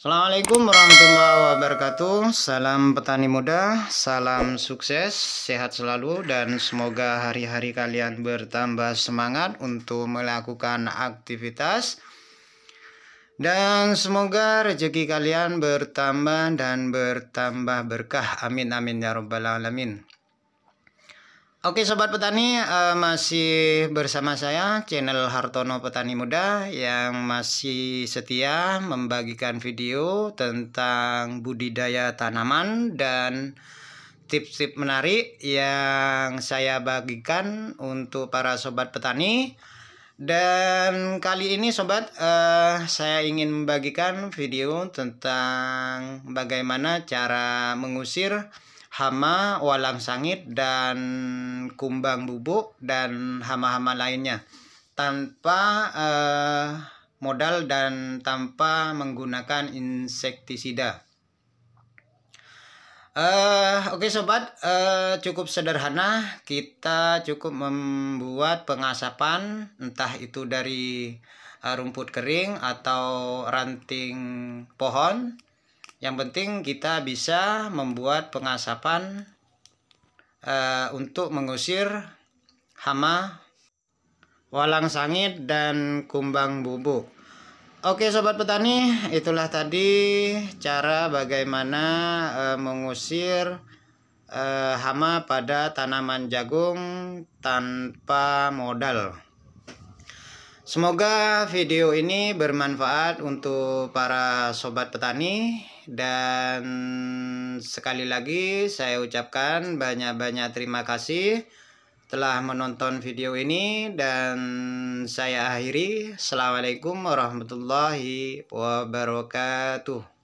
Assalamualaikum warahmatullahi wabarakatuh Salam petani muda Salam sukses Sehat selalu dan semoga hari-hari kalian bertambah semangat Untuk melakukan aktivitas Dan semoga rezeki kalian bertambah dan bertambah berkah Amin amin ya robbal alamin Oke sobat petani uh, masih bersama saya channel Hartono Petani Muda yang masih setia membagikan video tentang budidaya tanaman dan tips-tips menarik yang saya bagikan untuk para sobat petani dan kali ini sobat uh, saya ingin membagikan video tentang bagaimana cara mengusir hama, walang sangit, dan kumbang bubuk, dan hama-hama lainnya tanpa uh, modal dan tanpa menggunakan insektisida. Uh, Oke okay sobat, uh, cukup sederhana kita cukup membuat pengasapan entah itu dari uh, rumput kering atau ranting pohon yang penting kita bisa membuat pengasapan uh, untuk mengusir hama, walang sangit, dan kumbang bubuk. Oke sobat petani, itulah tadi cara bagaimana uh, mengusir uh, hama pada tanaman jagung tanpa modal. Semoga video ini bermanfaat untuk para sobat petani dan sekali lagi saya ucapkan banyak-banyak terima kasih telah menonton video ini dan saya akhiri. Assalamualaikum warahmatullahi wabarakatuh.